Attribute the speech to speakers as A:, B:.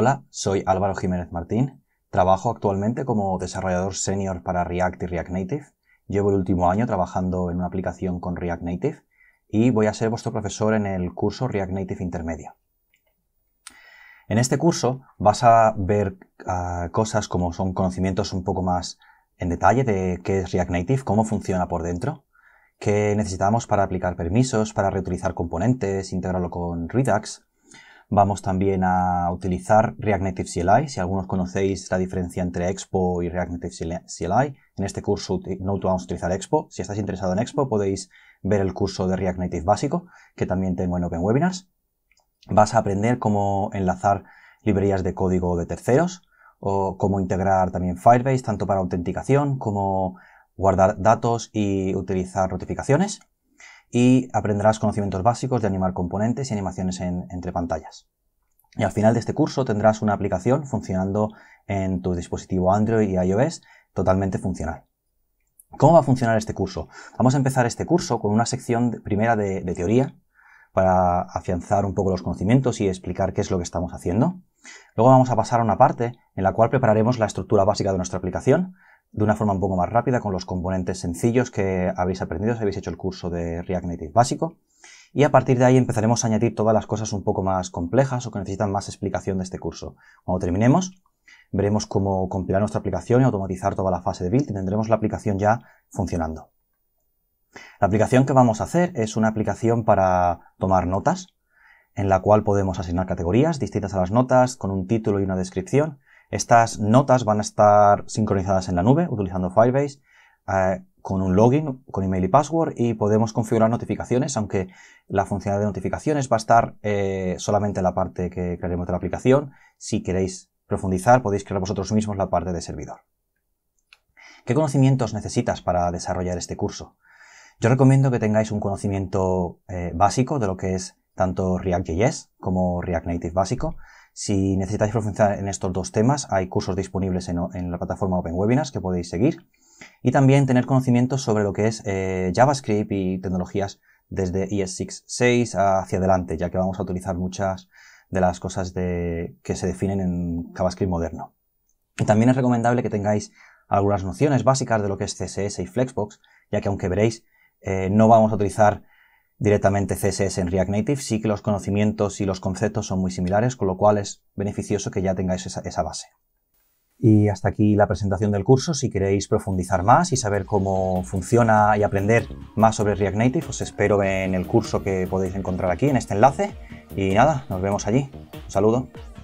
A: Hola, soy Álvaro Jiménez Martín. Trabajo actualmente como desarrollador senior para React y React Native. Llevo el último año trabajando en una aplicación con React Native y voy a ser vuestro profesor en el curso React Native Intermedio. En este curso vas a ver ah, cosas como son conocimientos un poco más en detalle de qué es React Native, cómo funciona por dentro, qué necesitamos para aplicar permisos, para reutilizar componentes, integrarlo con Redux, Vamos también a utilizar React Native CLI. Si algunos conocéis la diferencia entre Expo y React Native CLI, en este curso no vamos a utilizar Expo. Si estás interesado en Expo, podéis ver el curso de React Native básico, que también tengo en Open Webinars. Vas a aprender cómo enlazar librerías de código de terceros, o cómo integrar también Firebase, tanto para autenticación como guardar datos y utilizar notificaciones y aprenderás conocimientos básicos de animar componentes y animaciones entre pantallas. Y al final de este curso tendrás una aplicación funcionando en tu dispositivo Android y iOS totalmente funcional. ¿Cómo va a funcionar este curso? Vamos a empezar este curso con una sección primera de, de teoría para afianzar un poco los conocimientos y explicar qué es lo que estamos haciendo. Luego vamos a pasar a una parte en la cual prepararemos la estructura básica de nuestra aplicación, de una forma un poco más rápida con los componentes sencillos que habéis aprendido si habéis hecho el curso de React Native básico. Y a partir de ahí empezaremos a añadir todas las cosas un poco más complejas o que necesitan más explicación de este curso. Cuando terminemos, veremos cómo compilar nuestra aplicación y automatizar toda la fase de build y tendremos la aplicación ya funcionando. La aplicación que vamos a hacer es una aplicación para tomar notas, en la cual podemos asignar categorías distintas a las notas con un título y una descripción estas notas van a estar sincronizadas en la nube utilizando Firebase eh, con un login, con email y password y podemos configurar notificaciones, aunque la funcionalidad de notificaciones va a estar eh, solamente en la parte que crearemos de la aplicación. Si queréis profundizar podéis crear vosotros mismos la parte de servidor. ¿Qué conocimientos necesitas para desarrollar este curso? Yo recomiendo que tengáis un conocimiento eh, básico de lo que es tanto React.js como React Native básico. Si necesitáis profundizar en estos dos temas, hay cursos disponibles en, la plataforma Open Webinars que podéis seguir. Y también tener conocimientos sobre lo que es eh, JavaScript y tecnologías desde es 66 hacia adelante, ya que vamos a utilizar muchas de las cosas que se definen en JavaScript moderno. Y también es recomendable que tengáis algunas nociones básicas de lo que es CSS y Flexbox, ya que aunque veréis, eh, no vamos a utilizar directamente CSS en React Native, sí que los conocimientos y los conceptos son muy similares, con lo cual es beneficioso que ya tengáis esa, base. Y hasta aquí la presentación del curso. Si queréis profundizar más y saber cómo funciona y aprender más sobre React Native, os espero en el curso que podéis encontrar aquí, en este enlace. Y nada, nos vemos allí. Un saludo.